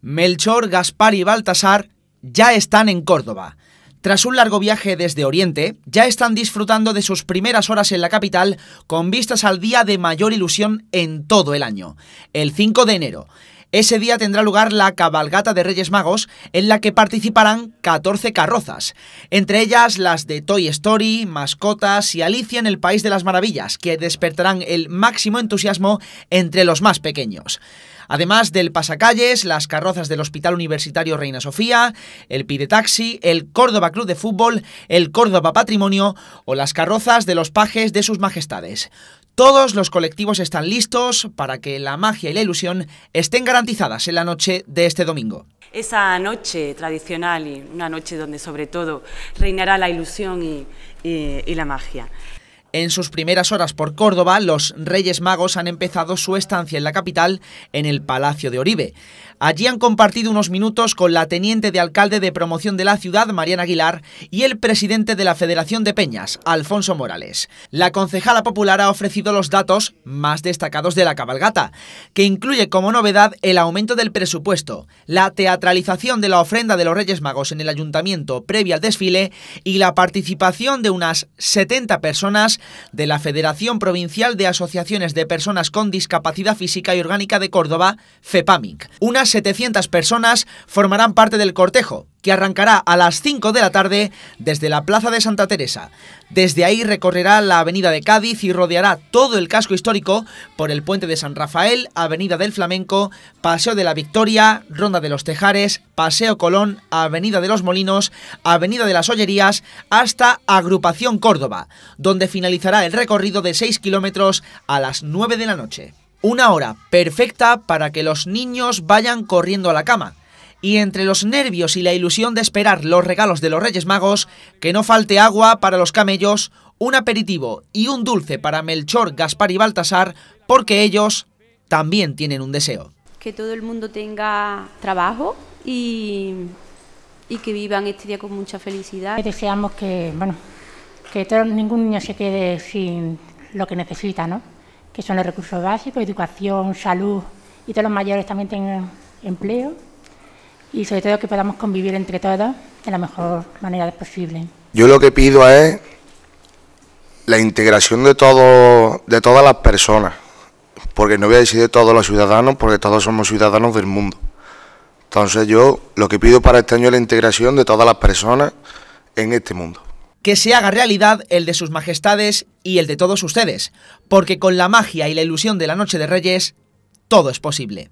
Melchor, Gaspar y Baltasar ya están en Córdoba. Tras un largo viaje desde Oriente, ya están disfrutando de sus primeras horas en la capital con vistas al día de mayor ilusión en todo el año, el 5 de enero. Ese día tendrá lugar la cabalgata de Reyes Magos, en la que participarán 14 carrozas, entre ellas las de Toy Story, Mascotas y Alicia en el País de las Maravillas, que despertarán el máximo entusiasmo entre los más pequeños. Además del pasacalles, las carrozas del Hospital Universitario Reina Sofía, el Taxi, el Córdoba Club de Fútbol, el Córdoba Patrimonio o las carrozas de los pajes de sus majestades. Todos los colectivos están listos para que la magia y la ilusión estén garantizadas en la noche de este domingo. Esa noche tradicional y una noche donde sobre todo reinará la ilusión y, la magia. En sus primeras horas por Córdoba, los Reyes Magos han empezado su estancia en la capital, en el Palacio de Oribe. Allí han compartido unos minutos con la teniente de alcalde de promoción de la ciudad, Mariana Aguilar, y el presidente de la Federación de Peñas, Alfonso Morales. La concejala popular ha ofrecido los datos más destacados de la cabalgata, que incluye como novedad el aumento del presupuesto, la teatralización de la ofrenda de los Reyes Magos en el ayuntamiento previa al desfile y la participación de unas 70 personas de la Federación Provincial de Asociaciones de Personas con Discapacidad Física y Orgánica de Córdoba, FEPAMIC. Unas 700 personas formarán parte del cortejo, que arrancará a las 5 de la tarde desde la Plaza de Santa Teresa. Desde ahí recorrerá la Avenida de Cádiz y rodeará todo el casco histórico por el Puente de San Rafael, Avenida del Flamenco, Paseo de la Victoria, Ronda de los Tejares, Paseo Colón, Avenida de los Molinos, Avenida de las Ollerías, hasta Agrupación Córdoba, donde finalizará el recorrido de 6 kilómetros a las 9 de la noche. Una hora perfecta para que los niños vayan corriendo a la cama y entre los nervios y la ilusión de esperar los regalos de los Reyes Magos, que no falte agua para los camellos, un aperitivo y un dulce para Melchor, Gaspar y Baltasar, porque ellos también tienen un deseo. Que todo el mundo tenga trabajo y, que vivan este día con mucha felicidad. Deseamos que, bueno, que ningún niño se quede sin lo que necesita, ¿no? que son los recursos básicos, educación, salud, y todos los mayores también tengan empleo y sobre todo que podamos convivir entre todas... de la mejor manera posible. Yo lo que pido es la integración de, todo, de todas las personas, porque no voy a decir de todos los ciudadanos, porque todos somos ciudadanos del mundo. Entonces yo lo que pido para este año es la integración de todas las personas en este mundo. Que se haga realidad el de sus majestades y el de todos ustedes, porque con la magia y la ilusión de la Noche de Reyes, todo es posible.